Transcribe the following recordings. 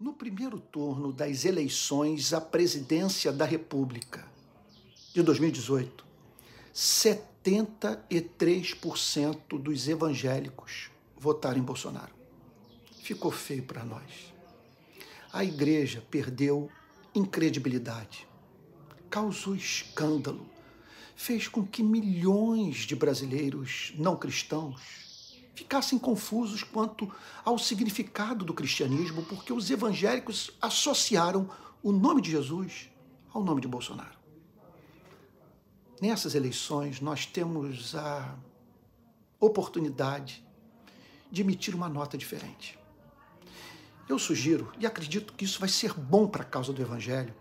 no primeiro turno das eleições à presidência da República de 2018, 73% dos evangélicos votaram em Bolsonaro. Ficou feio para nós. A igreja perdeu incredibilidade, causou escândalo, fez com que milhões de brasileiros não cristãos ficassem confusos quanto ao significado do cristianismo, porque os evangélicos associaram o nome de Jesus ao nome de Bolsonaro. Nessas eleições, nós temos a oportunidade de emitir uma nota diferente. Eu sugiro, e acredito que isso vai ser bom para a causa do Evangelho,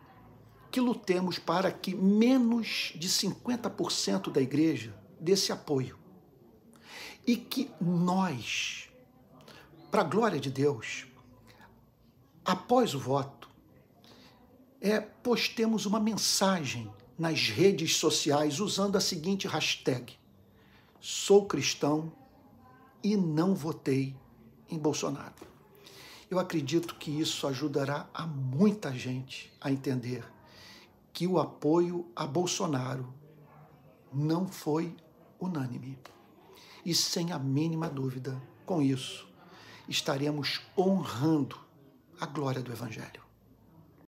que lutemos para que menos de 50% da igreja desse apoio e que nós, para a glória de Deus, após o voto, é, postemos uma mensagem nas redes sociais usando a seguinte hashtag: Sou cristão e não votei em Bolsonaro. Eu acredito que isso ajudará a muita gente a entender que o apoio a Bolsonaro não foi unânime. E sem a mínima dúvida, com isso, estaremos honrando a glória do Evangelho.